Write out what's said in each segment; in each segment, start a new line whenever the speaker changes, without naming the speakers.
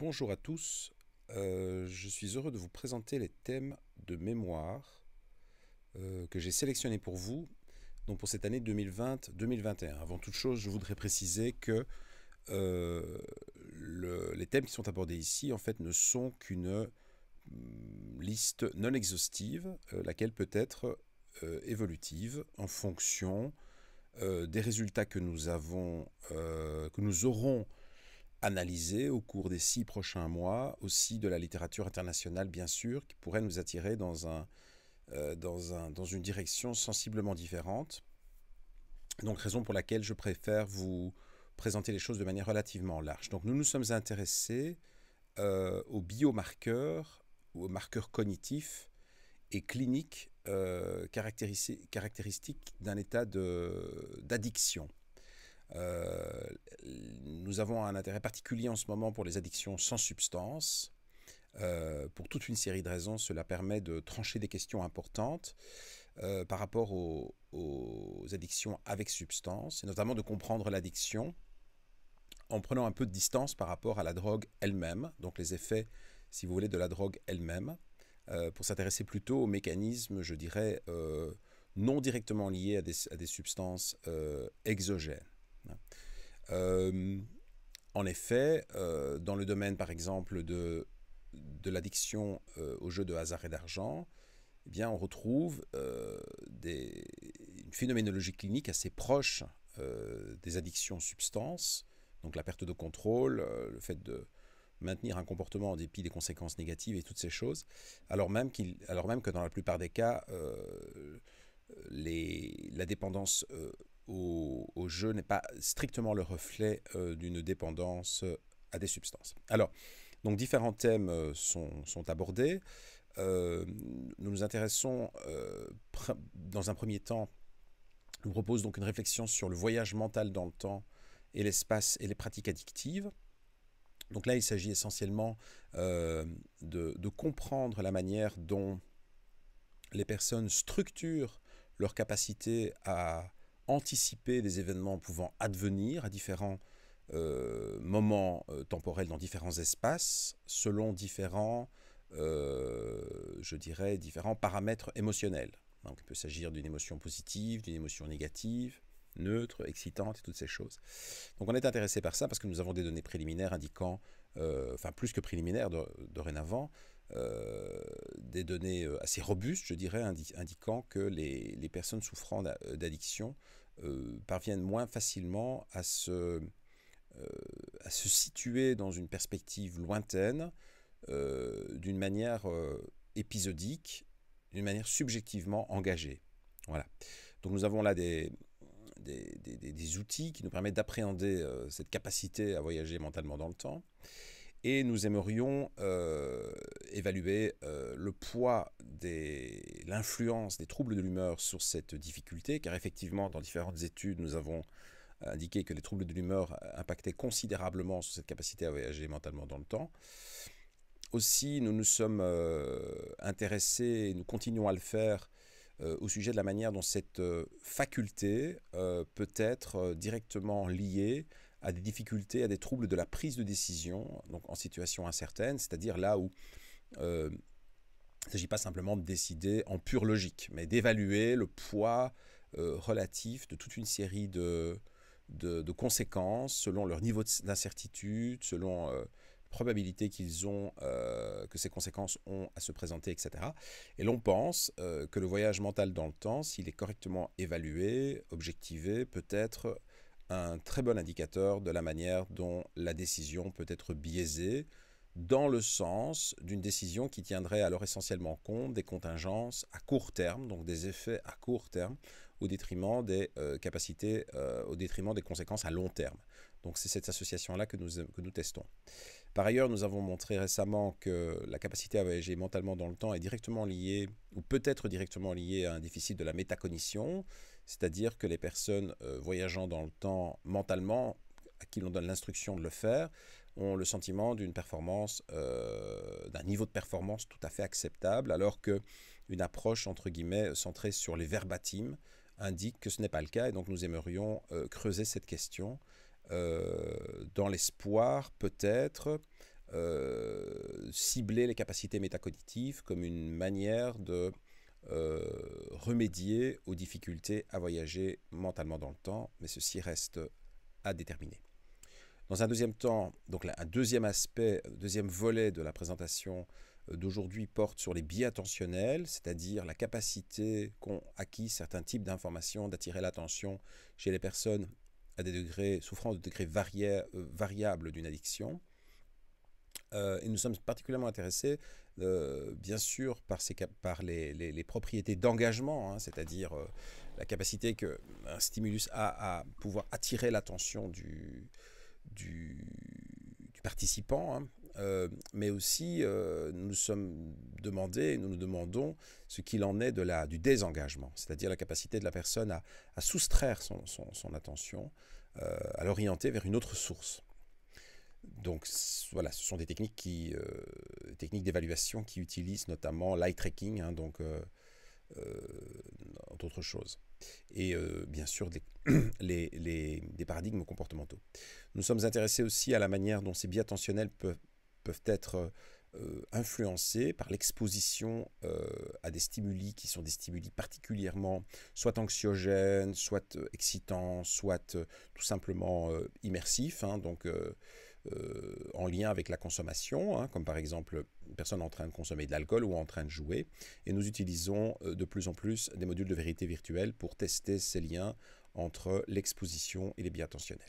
Bonjour à tous, euh, je suis heureux de vous présenter les thèmes de mémoire euh, que j'ai sélectionnés pour vous donc pour cette année 2020-2021. Avant toute chose, je voudrais préciser que euh, les thèmes qui sont abordés ici en fait ne sont qu'une mm, liste non exhaustive, laquelle peut être évolutive en fonction des résultats que nous avons, que nous aurons analyser au cours des six prochains mois, aussi de la littérature internationale bien sûr, qui pourrait nous attirer dans, un, euh, dans, un, dans une direction sensiblement différente. Donc raison pour laquelle je préfère vous présenter les choses de manière relativement large. Donc nous nous sommes intéressés euh, aux biomarqueurs, aux marqueurs cognitifs et cliniques euh, caractéristiques d'un état d'addiction. Euh, nous avons un intérêt particulier en ce moment pour les addictions sans substance. Euh, pour toute une série de raisons, cela permet de trancher des questions importantes euh, par rapport aux, addictions avec substance, et notamment de comprendre l'addiction en prenant un peu de distance par rapport à la drogue elle-même, donc les effets, si vous voulez, de la drogue elle-même, pour s'intéresser plutôt aux mécanismes, je dirais, non directement liés à des substances exogènes. Euh, en effet, euh, dans le domaine par exemple de, de l'addiction euh, au jeu de hasard et d'argent, eh bien, on retrouve des, une phénoménologie clinique assez proche des addictions substances, donc la perte de contrôle, le fait de maintenir un comportement en dépit des conséquences négatives et toutes ces choses, alors même, qu'il alors même que dans la plupart des cas, les, la dépendance au, jeu n'est pas strictement le reflet euh, d'une dépendance euh, à des substances. Alors, donc différents thèmes euh, sont, abordés. nous nous intéressons dans un premier temps, nous propose donc une réflexion sur le voyage mental dans le temps et l'espace et les pratiques addictives. Donc là, il s'agit essentiellement de, comprendre la manière dont les personnes structurent leur capacité à, anticiper des événements pouvant advenir à différents euh, moments euh, temporels dans différents espaces, selon différents, euh, je dirais, différents paramètres émotionnels. Donc il peut s'agir d'une émotion positive, d'une émotion négative, neutre, excitante et toutes ces choses. Donc on est intéressé par ça parce que nous avons des données préliminaires indiquant, enfin plus que préliminaires dorénavant, des données euh, assez robustes, je dirais, indiquant que les, personnes souffrant euh, d'addiction euh, parviennent moins facilement à se, situer dans une perspective lointaine, d'une manière épisodique, d'une manière subjectivement engagée. Voilà. Donc nous avons là des outils qui nous permettent d'appréhender cette capacité à voyager mentalement dans le temps et nous aimerions euh, évaluer euh, le poids de l'influence des troubles de l'humeur sur cette difficulté, car effectivement, dans différentes études, nous avons indiqué que les troubles de l'humeur impactaient considérablement sur cette capacité à voyager mentalement dans le temps. Aussi, nous nous sommes euh, intéressés, et nous continuons à le faire, au sujet de la manière dont cette faculté peut être directement liée à des difficultés, à des troubles de la prise de décision, donc en situation incertaine, c'est-à-dire là où euh, il ne s'agit pas simplement de décider en pure logique, mais d'évaluer le poids euh, relatif de toute une série de, de, conséquences selon leur niveau d'incertitude, selon euh, probabilité qu'ils ont, euh, que ces conséquences ont à se présenter, etc. Et l'on pense que le voyage mental dans le temps, s'il est correctement évalué, objectivé, peut être un très bon indicateur de la manière dont la décision peut être biaisée dans le sens d'une décision qui tiendrait alors essentiellement compte des contingences à court terme, donc des effets à court terme, au détriment des euh, capacités, euh, au détriment des conséquences à long terme. Donc c'est cette association-là que nous, que nous testons. Par ailleurs, nous avons montré récemment que la capacité à voyager mentalement dans le temps est directement liée, ou peut-être directement liée à un déficit de la métacognition, c'est-à-dire que les personnes euh, voyageant dans le temps mentalement, à qui l'on donne l'instruction de le faire, ont le sentiment d'une performance, euh, d'un niveau de performance tout à fait acceptable, alors que une approche entre guillemets centrée sur les verbatims indique que ce n'est pas le cas, et donc nous aimerions euh, creuser cette question euh, dans l'espoir peut-être euh, cibler les capacités métacognitives comme une manière de euh, remédier aux difficultés à voyager mentalement dans le temps, mais ceci reste à déterminer. Dans un deuxième temps, donc un deuxième aspect, deuxième volet de la présentation d'aujourd'hui porte sur les biais attentionnels, c'est-à-dire la capacité qu'ont acquis certains types d'informations d'attirer l'attention chez les personnes des degrés, souffrant de degrés euh, variables d'une addiction. Euh, et nous sommes particulièrement intéressés, euh, bien sûr, par, ces, par les, propriétés d'engagement, hein, c'est-à-dire la capacité qu'un stimulus a à pouvoir attirer l'attention du, du, du, participant. Hein, euh, mais aussi euh, nous sommes demandés, nous nous demandons ce qu'il en est de la, du désengagement, c'est-à-dire la capacité de la personne à, à soustraire son, son, son attention, euh, à l'orienter vers une autre source. Donc voilà, ce sont des techniques qui, techniques d'évaluation qui utilisent notamment l'eye tracking, hein, donc d'autres choses. Et bien sûr, des, les, les, des, paradigmes comportementaux. Nous sommes intéressés aussi à la manière dont ces biais attentionnels peuvent, peuvent être euh, influencés par l'exposition euh, à des stimuli qui sont des stimuli particulièrement soit anxiogènes, soit euh, excitants, soit tout simplement immersifs, hein, donc en lien avec la consommation, hein, comme par exemple une personne en train de consommer de l'alcool ou en train de jouer. Et nous utilisons de plus en plus des modules de vérité virtuelle pour tester ces liens entre l'exposition et les biens attentionnels.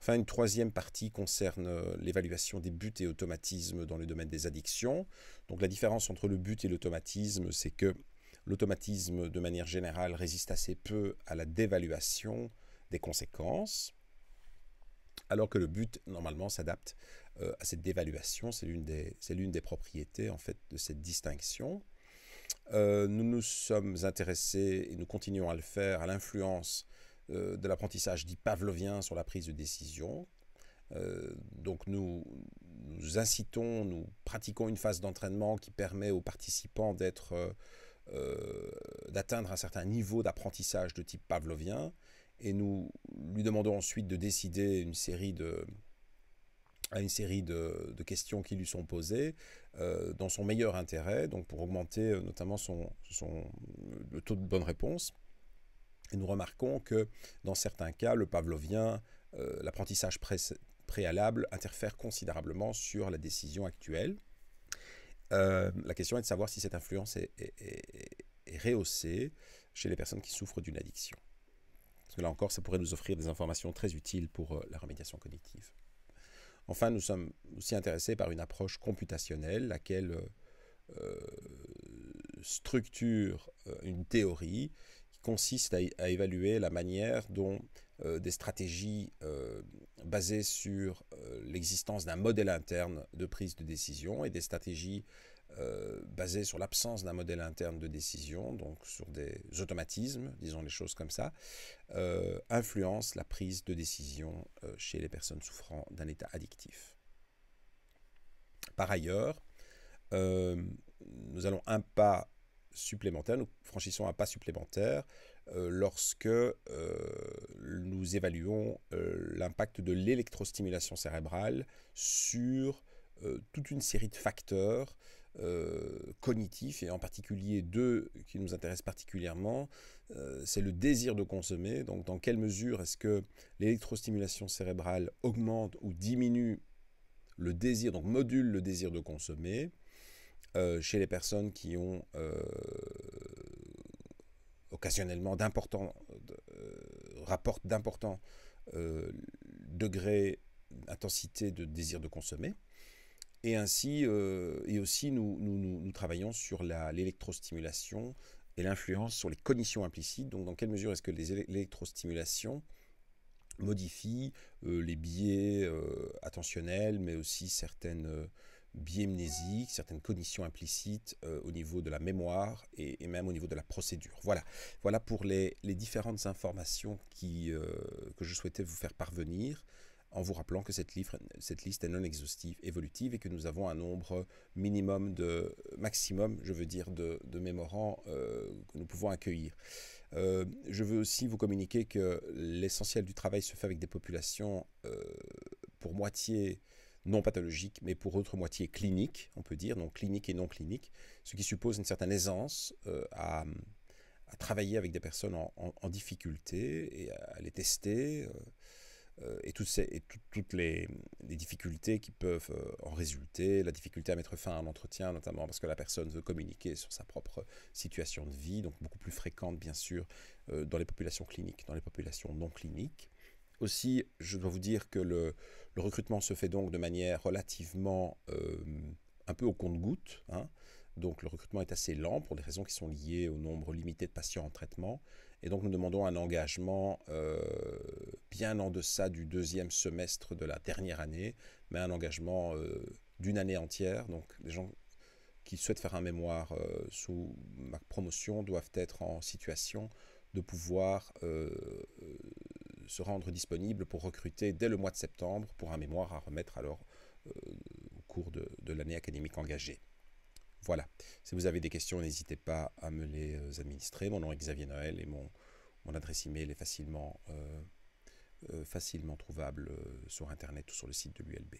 Enfin, une troisième partie concerne euh, l'évaluation des buts et automatismes dans le domaine des addictions. Donc la différence entre le but et l'automatisme, c'est que l'automatisme, de manière générale, résiste assez peu à la dévaluation des conséquences, alors que le but, normalement, s'adapte euh, à cette dévaluation. C'est l'une des, propriétés, en fait, de cette distinction. Euh, nous nous sommes intéressés, et nous continuons à le faire, à l'influence euh, de l'apprentissage dit pavlovien sur la prise de décision. Euh, donc nous, nous, incitons, nous pratiquons une phase d'entraînement qui permet aux participants d'être, euh, d'atteindre un certain niveau d'apprentissage de type pavlovien, et nous lui demandons ensuite de décider une série à une série de, questions qui lui sont posées dans son meilleur intérêt, donc pour augmenter notamment son, son, le taux de bonne réponse. Et nous remarquons que dans certains cas, le pavlovien, euh, l'apprentissage préalable interfère considérablement sur la décision actuelle. Euh, la question est de savoir si cette influence est, rehaussée chez les personnes qui souffrent d'une addiction. Parce que là encore, ça pourrait nous offrir des informations très utiles pour euh, la remédiation cognitive. Enfin, nous sommes aussi intéressés par une approche computationnelle, laquelle structure une théorie consiste à, évaluer la manière dont euh, des stratégies euh, basées sur euh, l'existence d'un modèle interne de prise de décision et des stratégies basées sur l'absence d'un modèle interne de décision, donc sur des automatismes, disons les choses comme ça, influencent la prise de décision chez les personnes souffrant d'un état addictif. Par ailleurs, nous allons un pas supplémentaire, nous franchissons un pas supplémentaire euh, lorsque euh, nous évaluons euh, l'impact de l'électrostimulation cérébrale sur toute une série de facteurs cognitifs, et en particulier deux qui nous intéressent particulièrement, c'est le désir de consommer, donc dans quelle mesure est-ce que l'électrostimulation cérébrale augmente ou diminue le désir, donc module le désir de consommer, euh, chez les personnes qui ont euh, occasionnellement d'importants, euh, rapports, d'importants degrés intensité de désir de consommer. Et ainsi, et aussi, nous, nous, travaillons sur l'électrostimulation et l'influence sur les cognitions implicites. Donc, dans quelle mesure est-ce que l'électrostimulation modifie les biais attentionnels, mais aussi certaines biémnésique, certaines conditions implicites euh, au niveau de la mémoire et, même au niveau de la procédure. Voilà, voilà pour les, différentes informations euh, que je souhaitais vous faire parvenir en vous rappelant que cette, liste est non exhaustive, évolutive, et que nous avons un nombre minimum de, maximum, je veux dire, de, de mémorants euh, que nous pouvons accueillir. je veux aussi vous communiquer que l'essentiel du travail se fait avec des populations pour moitié non pathologiques, mais pour autre moitié clinique, on peut dire, donc clinique et non clinique, ce qui suppose une certaine aisance euh, à, travailler avec des personnes en, difficulté et à, les tester. Euh, euh, et toutes, les, les, difficultés qui peuvent en résulter, la difficulté à mettre fin à un entretien, notamment parce que la personne veut communiquer sur sa propre situation de vie, donc beaucoup plus fréquente bien sûr dans les populations cliniques, dans les populations non cliniques. Aussi, je dois vous dire que le, recrutement se fait donc de manière relativement euh, un peu au compte-goutte. Hein. Donc le recrutement est assez lent pour des raisons qui sont liées au nombre limité de patients en traitement. Et donc nous demandons un engagement euh, bien en deçà du deuxième semestre de la dernière année, mais un engagement euh, d'une année entière. Donc les gens qui souhaitent faire un mémoire sous ma promotion doivent être en situation de pouvoir se rendre disponible pour recruter dès le mois de septembre pour un mémoire à remettre alors euh, au cours de, l'année académique engagée. Voilà. Si vous avez des questions, n'hésitez pas à me les euh, administrer. Mon nom est Xavier Noël et mon, mon adresse email est facilement, euh, facilement trouvable sur Internet ou sur le site de l'ULB.